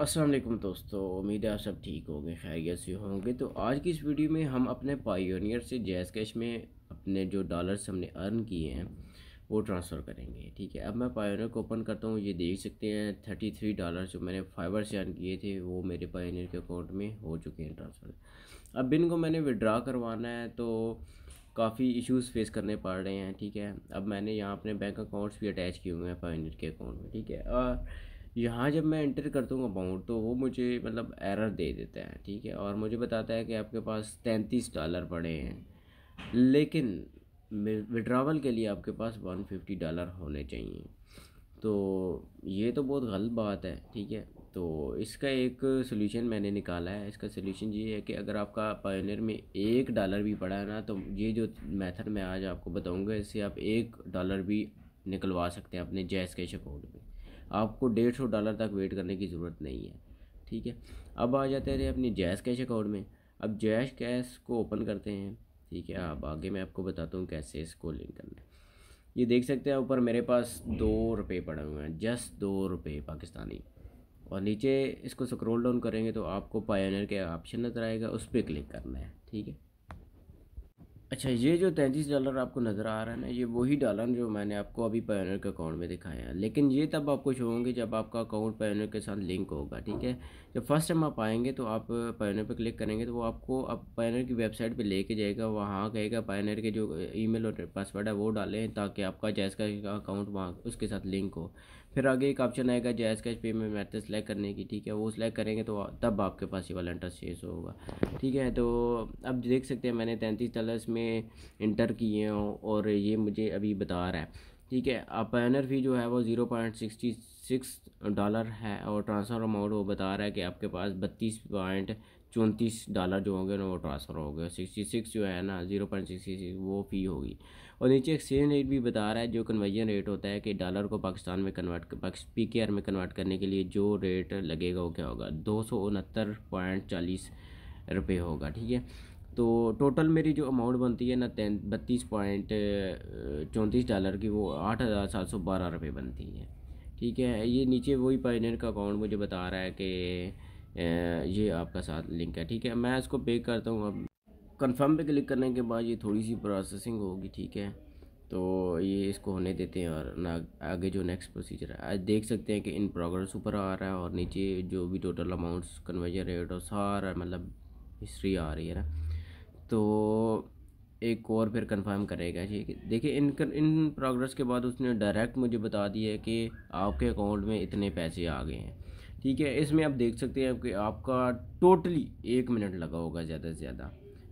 असलम दोस्तों उम्मीद है आप सब ठीक होंगे खैरियत से होंगे तो आज की इस वीडियो में हम अपने पायोनियर से जैस कैश में अपने जो डॉलर्स हमने अर्न किए हैं वो ट्रांसफ़र करेंगे ठीक है अब मैं पायोनियर को ओपन करता हूँ ये देख सकते हैं थर्टी थ्री डॉलर जो मैंने फाइबर से अर्न किए थे वो मेरे पायोनियर के अकाउंट में हो चुके हैं ट्रांसफ़र अब बिन को मैंने विड्रा करवाना है तो काफ़ी इश्यूज फेस करने पड़ रहे हैं ठीक है अब मैंने यहाँ अपने बैंक अकाउंट्स भी अटैच किए हुए हैं पायोनियर के अकाउंट में ठीक है और यहाँ जब मैं एंटर करता हूँ अमाउंट तो वो मुझे मतलब एरर दे देता है ठीक है और मुझे बताता है कि आपके पास तैंतीस डॉलर पड़े हैं लेकिन विड्रावल के लिए आपके पास वन फिफ्टी डॉलर होने चाहिए तो ये तो बहुत गलत बात है ठीक है तो इसका एक सोल्यूशन मैंने निकाला है इसका सोल्यूशन ये है कि अगर आपका पायनियर में एक डॉलर भी पड़ा है ना तो ये जो मेथड मैं आज आपको बताऊंगा इससे आप एक डॉलर भी निकलवा सकते हैं अपने जैस कैश अकाउंट में आपको डेढ़ सौ डॉलर तक वेट करने की ज़रूरत नहीं है ठीक है अब आ जाते रहे अपनी जैश कैश अकाउंट में अब जैश कैश को ओपन करते हैं ठीक है अब आगे मैं आपको बताता हूँ कैसे इसको लिंक करना है ये देख सकते हैं ऊपर मेरे पास दो रुपये पड़े हुए हैं जस्ट दो रुपये पाकिस्तानी और नीचे इसको स्क्रॉल डाउन करेंगे तो आपको पायनर के ऑप्शन नज़र आएगा उस पर क्लिक करना है ठीक है अच्छा ये जो तैंतीस डॉलर आपको नज़र आ रहा है ना ये वही डॉलर जो मैंने आपको अभी पैनर के अकाउंट में दिखाया है लेकिन ये तब आपको शो होंगे जब आपका अकाउंट पैनर के साथ लिंक होगा ठीक है जब फर्स्ट टाइम आप आएंगे तो आप पैनर पर क्लिक करेंगे तो वो आपको आप पैनर की वेबसाइट पर लेके जाएगा वहाँ कहेगा पैनर के जो ईमेल और पासवर्ड है वो डालें ताकि आपका जैसा अकाउंट वहाँ उसके साथ लिंक हो फिर आगे एक ऑप्शन आएगा जैस कैश पेमेंट मैथ सेलेक्ट करने की ठीक है वो सिलेक्ट करेंगे तो तब आपके पास ये वाला चेज होगा ठीक है तो अब देख सकते हैं मैंने तैंतीस डलर्स में इंटर किए हैं और ये मुझे अभी बता रहा है ठीक है अपनर फ़ी जो है वो zero point sixty six dollar है और ट्रांसफ़र अमाउंट वो बता रहा है कि आपके पास बत्तीस पॉइंट चौंतीस डॉलर जो होंगे ना वो ट्रांसफ़र हो गए सिक्सटी सिक्स जो है ना ज़ीरो पॉइंट सिक्सटी सिक्स वो फ़ी होगी और नीचे एक्सचेंज रेट भी बता रहा है जो कन्वर्जन रेट होता है कि डॉलर को पाकिस्तान में कन्वर्ट पी के आर में कन्वर्ट करने के लिए जो रेट लगेगा वो क्या होगा दो सौ उनहत्तर पॉइंट चालीस रुपये होगा ठीक है तो टोटल मेरी जो अमाउंट बनती है ना तैन बत्तीस पॉइंट चौंतीस डॉलर की वो आठ हज़ार सात सौ बारह रुपये बनती है ठीक है ये नीचे वही पाइनर का अकाउंट मुझे बता रहा है कि ये आपका साथ लिंक है ठीक है मैं इसको पे करता हूँ अब कंफर्म पे क्लिक करने के बाद ये थोड़ी सी प्रोसेसिंग होगी ठीक है तो ये इसको होने देते हैं और ना आगे जो नेक्स्ट प्रोसीजर है देख सकते हैं कि इन प्रोग्रेस ऊपर आ रहा है और नीचे जो भी टोटल अमाउंट्स कन्वर्जन रेट और सारा मतलब हिस्ट्री आ रही है ना तो एक और फिर कंफर्म करेगा ठीक है देखिए इन इन प्रोग्रेस के बाद उसने डायरेक्ट मुझे बता दिया कि आपके अकाउंट में इतने पैसे आ गए हैं ठीक है इसमें आप देख सकते हैं कि आपका टोटली एक मिनट लगा होगा ज़्यादा से ज़्यादा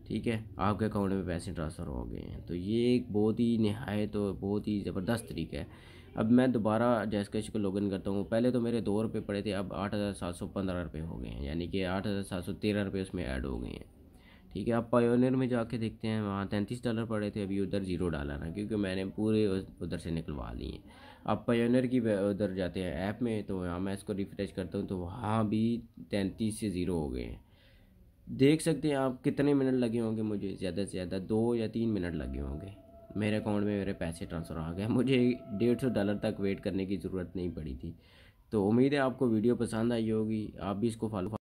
ठीक है आपके अकाउंट में पैसे ट्रांसफ़र हो गए हैं तो ये एक बहुत ही नहायत तो बहुत ही ज़बरदस्त तरीका है अब मैं दोबारा जैसकैश को लॉगिन करता हूँ पहले तो मेरे दो रुपये पड़े थे अब आठ हज़ार सात सौ पंद्रह रुपये हो गए हैं यानी कि आठ हज़ार सात सौ तेरह रुपये उसमें ऐड हो गए हैं ठीक है आप पायोनियर में जाके देखते हैं वहाँ तैंतीस डॉलर पड़े थे अभी उधर जीरो डॉलर हैं क्योंकि मैंने पूरे उधर से निकलवा लिए हैं आप पायोनियर की उधर जाते हैं ऐप में तो यहाँ मैं इसको रिफ़्रेश करता हूँ तो वहाँ भी तैंतीस से ज़ीरो हो गए हैं देख सकते हैं आप कितने मिनट लगे होंगे मुझे ज़्यादा से ज़्यादा दो या तीन मिनट लगे होंगे मेरे अकाउंट में मेरे पैसे ट्रांसफ़र आ गए मुझे डेढ़ सौ डॉलर तक वेट करने की ज़रूरत नहीं पड़ी थी तो उम्मीद है आपको वीडियो पसंद आई होगी आप भी इसको फॉलो